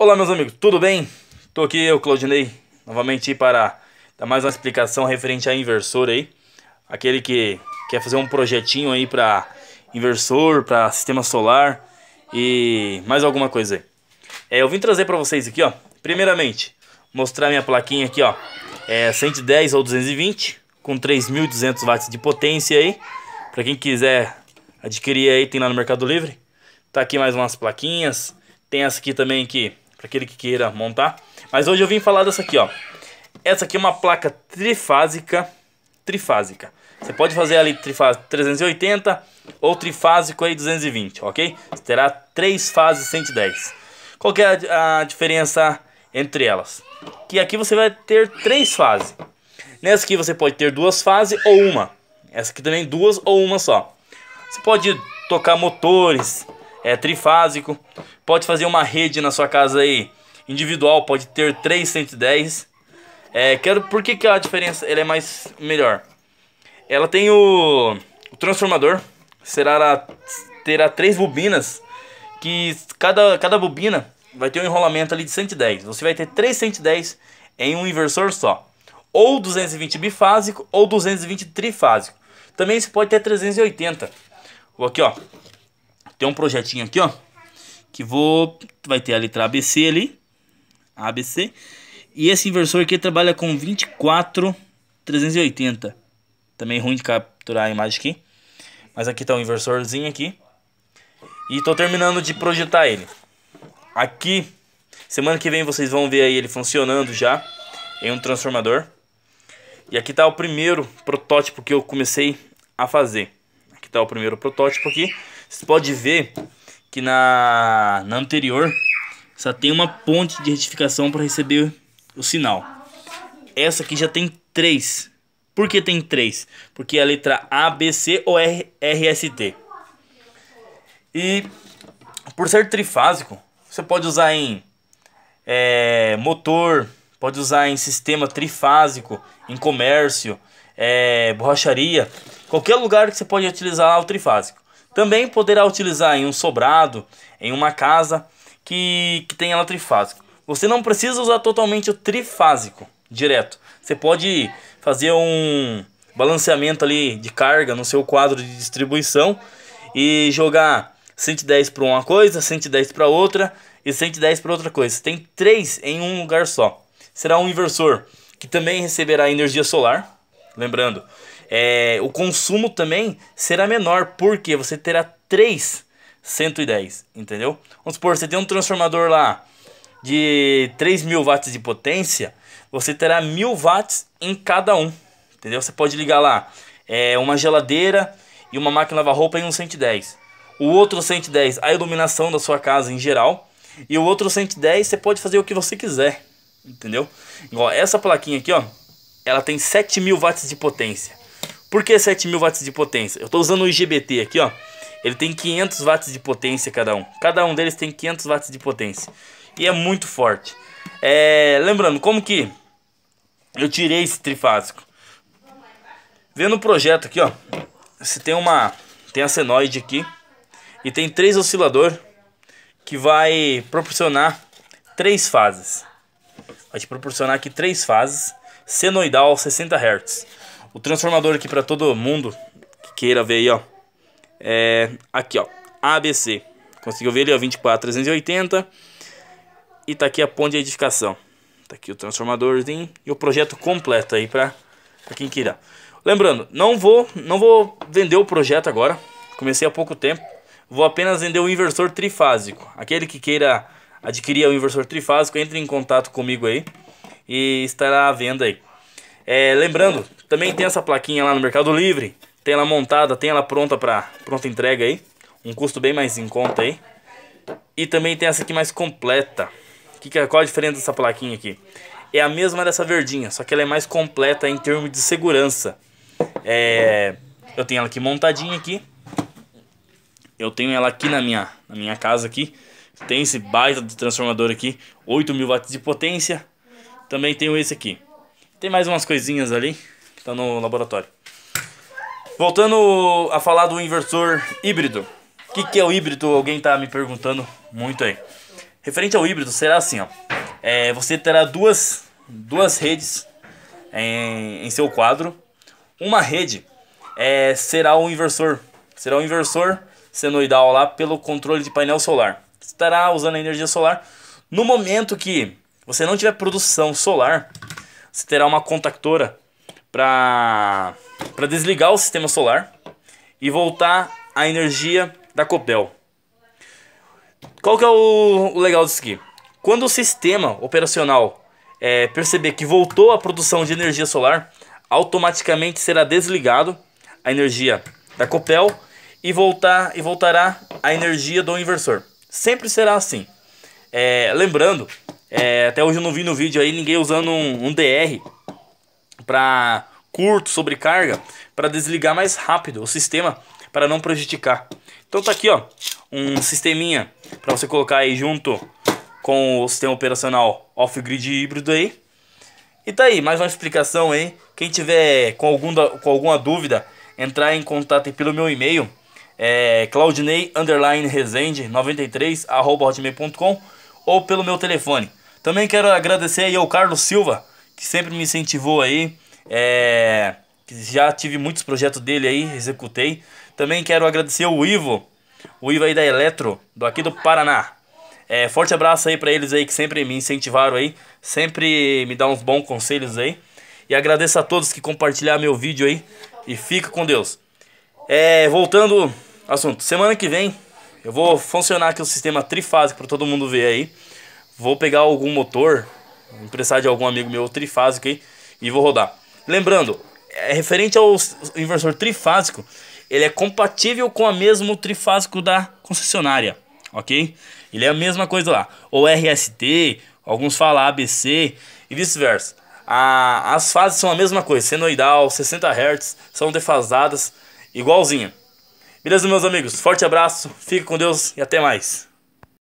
Olá meus amigos, tudo bem? Tô aqui eu, Claudinei, novamente para dar mais uma explicação referente a inversor aí. Aquele que quer fazer um projetinho aí para inversor, para sistema solar e mais alguma coisa aí. É, eu vim trazer para vocês aqui, ó, primeiramente, mostrar minha plaquinha aqui, ó, é 110 ou 220 com 3.200 watts de potência aí. Para quem quiser adquirir aí, tem lá no Mercado Livre. Tá aqui mais umas plaquinhas. Tem essa aqui também que para aquele que queira montar. Mas hoje eu vim falar dessa aqui, ó. Essa aqui é uma placa trifásica, trifásica. Você pode fazer ali trifásico 380 ou trifásico aí 220, ok? Você terá três fases 110. Qual que é a, a diferença entre elas? Que aqui você vai ter três fases. Nessa aqui você pode ter duas fases ou uma. Essa aqui também duas ou uma só. Você pode tocar motores, é trifásico. Pode fazer uma rede na sua casa aí individual, pode ter 310. É, quero, por que, que a diferença ela é mais melhor? Ela tem o, o transformador, será terá três bobinas que cada, cada bobina vai ter um enrolamento ali de 110. Você vai ter 3 110 em um inversor só. Ou 220 bifásico ou 220 trifásico. Também você pode ter 380. vou Aqui, ó. Tem um projetinho aqui, ó. Que vou... Vai ter a letra ABC ali. ABC. E esse inversor aqui trabalha com 24 380. Também ruim de capturar a imagem aqui. Mas aqui tá o um inversorzinho aqui. E tô terminando de projetar ele. Aqui, semana que vem vocês vão ver aí ele funcionando já. Em um transformador. E aqui tá o primeiro protótipo que eu comecei a fazer. Aqui tá o primeiro protótipo aqui. Você pode ver que na, na anterior só tem uma ponte de retificação para receber o sinal. Essa aqui já tem três. Por que tem três? Porque é a letra A, B, C ou R, R, S, T. E por ser trifásico, você pode usar em é, motor, pode usar em sistema trifásico, em comércio, é, borracharia, qualquer lugar que você pode utilizar o trifásico. Também poderá utilizar em um sobrado, em uma casa que, que tenha ela trifásico. Você não precisa usar totalmente o trifásico direto. Você pode fazer um balanceamento ali de carga no seu quadro de distribuição e jogar 110 para uma coisa, 110 para outra e 110 para outra coisa. tem três em um lugar só. Será um inversor que também receberá energia solar. Lembrando, é, o consumo também será menor, porque você terá 3 110, entendeu? Vamos supor, você tem um transformador lá de 3000 watts de potência, você terá 1000 watts em cada um, entendeu? Você pode ligar lá é, uma geladeira e uma máquina lavar roupa em um 110. O outro 110, a iluminação da sua casa em geral. E o outro 110, você pode fazer o que você quiser, entendeu? Igual essa plaquinha aqui, ó, ela tem 7000 watts de potência. Por que 7000 watts de potência? Eu estou usando o IGBT aqui, ó. Ele tem 500 watts de potência cada um. Cada um deles tem 500 watts de potência. E é muito forte. É, lembrando, como que eu tirei esse trifásico? Vendo o projeto aqui, ó. Você tem uma... Tem a senoide aqui. E tem três oscilador que vai proporcionar três fases. Vai te proporcionar aqui três fases. Senoidal 60 Hz. O transformador aqui para todo mundo que queira ver aí, ó. É aqui, ó. ABC. Conseguiu ver ele, ó, 24380. E tá aqui a ponte de edificação. Tá aqui o transformadorzinho e o projeto completo aí para para quem queira. Lembrando, não vou, não vou vender o projeto agora. Comecei há pouco tempo. Vou apenas vender o inversor trifásico. Aquele que queira adquirir o inversor trifásico, entre em contato comigo aí e estará à venda aí. É, lembrando, também tem essa plaquinha lá no Mercado Livre. Tem ela montada, tem ela pronta para pronta entrega aí. Um custo bem mais em conta aí. E também tem essa aqui mais completa. Que, é, qual a diferença dessa plaquinha aqui? É a mesma dessa verdinha, só que ela é mais completa em termos de segurança. É, eu tenho ela aqui montadinha aqui. Eu tenho ela aqui na minha, na minha casa aqui. Tem esse baita de transformador aqui, 8.000 watts de potência. Também tenho esse aqui, tem mais umas coisinhas ali que tá no laboratório. Voltando a falar do inversor híbrido. O que, que é o híbrido? Alguém tá me perguntando muito aí. Referente ao híbrido, será assim, ó. É, você terá duas, duas redes em, é, em seu quadro. Uma rede é, será o inversor. Será o inversor senoidal lá pelo controle de painel solar. Estará usando a energia solar. No momento que você não tiver produção solar, você terá uma contactora para desligar o sistema solar e voltar a energia da Copel. Qual que é o, o legal disso aqui? Quando o sistema operacional é, perceber que voltou a produção de energia solar, automaticamente será desligado a energia da Copel e voltar e voltará a energia do inversor. Sempre será assim. É, lembrando é, até hoje eu não vi no vídeo aí ninguém usando um, um DR para curto sobrecarga para desligar mais rápido o sistema para não prejudicar. Então tá aqui ó, um sisteminha para você colocar aí junto com o sistema operacional off-grid híbrido aí. E tá aí, mais uma explicação aí. Quem tiver com, algum, com alguma dúvida, entrar em contato pelo meu e-mail, é claudinei_resende93 arroba hotmail.com ou pelo meu telefone também quero agradecer aí ao Carlos Silva, que sempre me incentivou aí. É, já tive muitos projetos dele aí, executei. Também quero agradecer o Ivo, o Ivo aí da Eletro, do aqui do Paraná. É, forte abraço aí para eles aí que sempre me incentivaram aí, sempre me dão uns bons conselhos aí. E agradeço a todos que compartilharam meu vídeo aí e fica com Deus. É, voltando ao assunto, semana que vem eu vou funcionar aqui o sistema trifásico para todo mundo ver aí vou pegar algum motor, emprestar de algum amigo meu trifásico aí e vou rodar. Lembrando, é referente ao inversor trifásico, ele é compatível com o mesmo trifásico da concessionária, ok? Ele é a mesma coisa lá, ou RST, alguns falam ABC e vice-versa. As fases são a mesma coisa, senoidal, 60 Hz, são defasadas, igualzinha. Beleza, meus amigos? Forte abraço, fique com Deus e até mais.